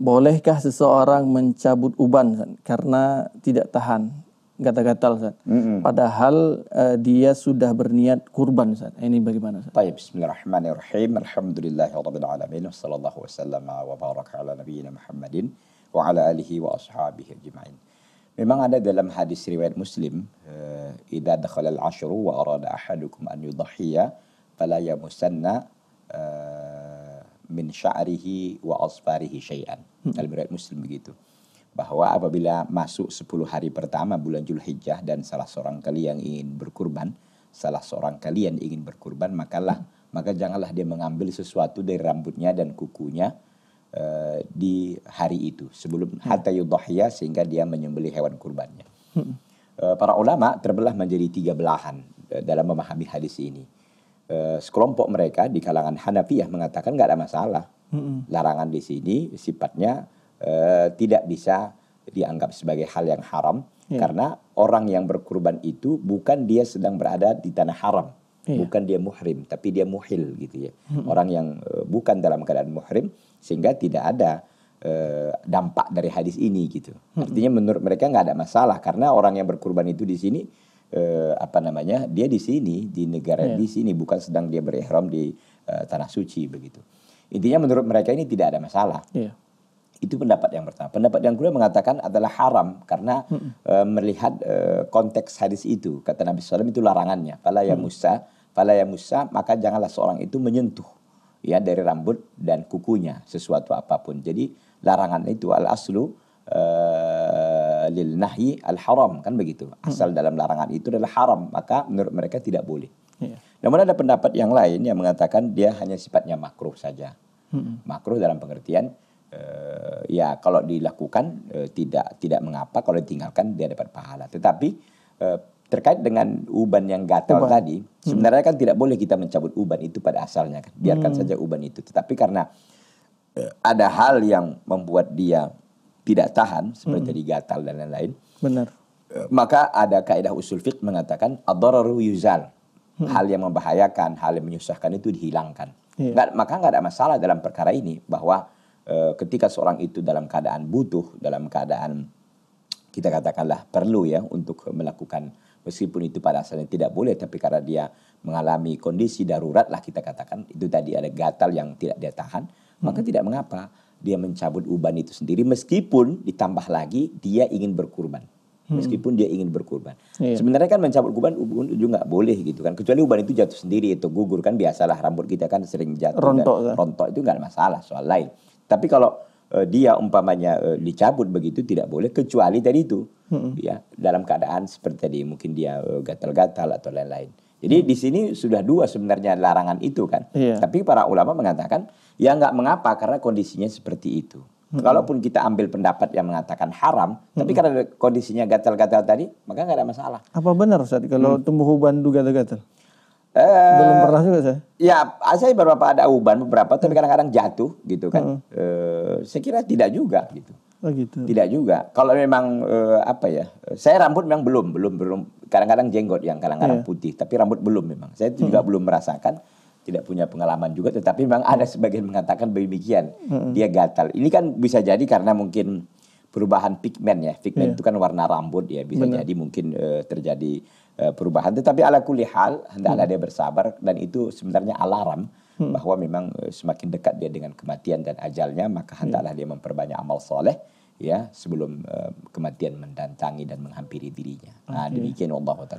bolehkah seseorang mencabut uban Zan, karena tidak tahan gatal-gatal Zan. Mm-hmm. Padahal uh, dia sudah berniat kurban Zan. Ini bagaimana Zan? Baik, bismillahirrahmanirrahim. Alhamdulillahirabbil alamin wassallallahu wasallam wa baraka ala nabiyyina Muhammadin wa ala alihi wa ashabihi ajma'in. Memang ada dalam hadis riwayat Muslim, uh, "Idza dakhala al-'ashru wa arada ahadukum an yudhhiya fala yamusanna uh, min sya'rihi wa asfarihi syai'an. Hmm. Dalam riwayat Muslim begitu. Bahwa apabila masuk 10 hari pertama bulan Julhijjah dan salah seorang kalian ingin berkurban, salah seorang kalian ingin berkurban, makalah hmm. maka janganlah dia mengambil sesuatu dari rambutnya dan kukunya uh, di hari itu sebelum hmm. hatta yudhiyah sehingga dia menyembelih hewan kurbannya. Hmm. Uh, para ulama terbelah menjadi tiga belahan uh, dalam memahami hadis ini Eh, sekelompok mereka di kalangan Hanafiyah mengatakan nggak ada masalah. hmm Larangan di sini sifatnya uh, tidak bisa dianggap sebagai hal yang haram yeah. karena orang yang berkurban itu bukan dia sedang berada di tanah haram. Yeah. Bukan dia muhrim, tapi dia muhil gitu ya. hmm Orang yang uh, bukan dalam keadaan muhrim sehingga tidak ada dampak dari hadis ini gitu. Artinya menurut mereka nggak ada masalah karena orang yang berkurban itu di sini eh, apa namanya dia di sini di negara yeah. di sini bukan sedang dia berihram di eh, tanah suci begitu intinya menurut mereka ini tidak ada masalah yeah. itu pendapat yang pertama pendapat yang kedua mengatakan adalah haram karena mm melihat eh, konteks hadis itu kata Nabi SAW itu larangannya pala ya Musa pala ya Musa maka janganlah seorang itu menyentuh ya dari rambut dan kukunya sesuatu apapun jadi larangan itu al aslu eh, dalil nahi al haram kan begitu. Hmm. Asal hmm. dalam larangan itu adalah haram, maka menurut mereka tidak boleh. Yeah. Namun ada pendapat yang lain yang mengatakan dia hanya sifatnya makruh saja. Hmm. Makruh dalam pengertian uh, ya kalau dilakukan uh, tidak tidak mengapa, kalau ditinggalkan dia dapat pahala. Tetapi uh, terkait dengan uban yang gatal uban. tadi, hmm. sebenarnya kan tidak boleh kita mencabut uban itu pada asalnya kan. Biarkan hmm. saja uban itu. Tetapi karena ada hal yang membuat dia tidak tahan seperti hmm. tadi gatal dan lain-lain. Benar. Eh, maka ada kaidah usul fiqh mengatakan adararu yuzal. Hmm. Hal yang membahayakan, hal yang menyusahkan itu dihilangkan. Yeah. Nggak, maka nggak ada masalah dalam perkara ini bahwa e, ketika seorang itu dalam keadaan butuh, dalam keadaan kita katakanlah perlu ya untuk melakukan meskipun itu pada asalnya tidak boleh tapi karena dia mengalami kondisi darurat lah kita katakan itu tadi ada gatal yang tidak dia tahan hmm. maka tidak mengapa dia mencabut uban itu sendiri meskipun ditambah lagi dia ingin berkurban hmm. meskipun dia ingin berkurban. Iya. Sebenarnya kan mencabut uban uban juga nggak boleh gitu kan. Kecuali uban itu jatuh sendiri itu gugur kan biasalah rambut kita kan sering jatuh rontok kan. rontok itu nggak masalah soal lain. Tapi kalau uh, dia umpamanya uh, dicabut begitu tidak boleh kecuali tadi itu. Hmm. Ya, dalam keadaan seperti tadi mungkin dia uh, gatal-gatal atau lain-lain. Jadi di sini sudah dua sebenarnya larangan itu kan. Iya. Tapi para ulama mengatakan ya nggak mengapa karena kondisinya seperti itu. hmm Kalaupun kita ambil pendapat yang mengatakan haram, hmm tapi karena kondisinya gatal-gatal tadi, maka nggak ada masalah. Apa benar Ustaz kalau hmm. tumbuh uban itu gatal-gatal? Eh, Belum pernah juga saya. Ya, saya beberapa ada uban beberapa, tapi mm. kadang-kadang jatuh gitu kan. Mm-hmm. Eh, saya kira tidak juga gitu. Oh gitu. Tidak juga. Kalau memang eh, apa ya, eh, saya rambut memang belum, belum, belum, kadang-kadang jenggot yang kadang-kadang yeah. putih, tapi rambut belum memang. Saya juga hmm. belum merasakan, tidak punya pengalaman juga, tetapi memang ada sebagian mengatakan demikian hmm. dia gatal. Ini kan bisa jadi karena mungkin perubahan pigmen ya, pigmen yeah. itu kan warna rambut ya, bisa Benar. jadi mungkin uh, terjadi uh, perubahan. Tetapi ala kuli hal hendaklah hmm. dia bersabar dan itu sebenarnya alarm hmm. bahwa memang uh, semakin dekat dia dengan kematian dan ajalnya, maka hendaklah yeah. dia memperbanyak amal soleh ya sebelum uh, kematian mendatangi dan menghampiri dirinya. Okay. Nah, demikian Allah